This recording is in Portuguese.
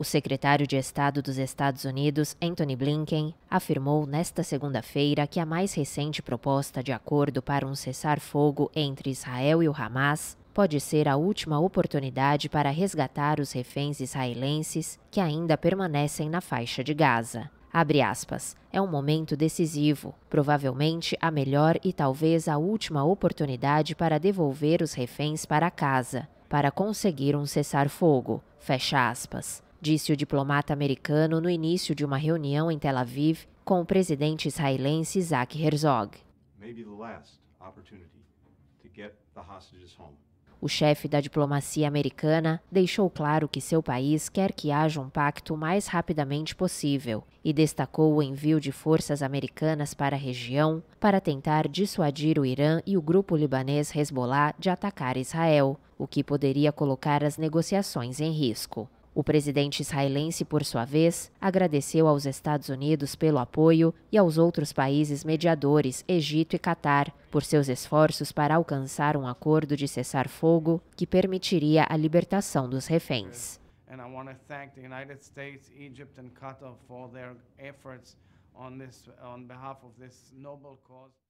O secretário de Estado dos Estados Unidos, Anthony Blinken, afirmou nesta segunda-feira que a mais recente proposta de acordo para um cessar-fogo entre Israel e o Hamas pode ser a última oportunidade para resgatar os reféns israelenses que ainda permanecem na faixa de Gaza. Aspas, é um momento decisivo, provavelmente a melhor e talvez a última oportunidade para devolver os reféns para casa, para conseguir um cessar-fogo. Fecha aspas disse o diplomata americano no início de uma reunião em Tel Aviv com o presidente israelense Isaac Herzog. O chefe da diplomacia americana deixou claro que seu país quer que haja um pacto o mais rapidamente possível e destacou o envio de forças americanas para a região para tentar dissuadir o Irã e o grupo libanês Hezbollah de atacar Israel, o que poderia colocar as negociações em risco. O presidente israelense, por sua vez, agradeceu aos Estados Unidos pelo apoio e aos outros países mediadores, Egito e Catar, por seus esforços para alcançar um acordo de cessar-fogo que permitiria a libertação dos reféns. Qatar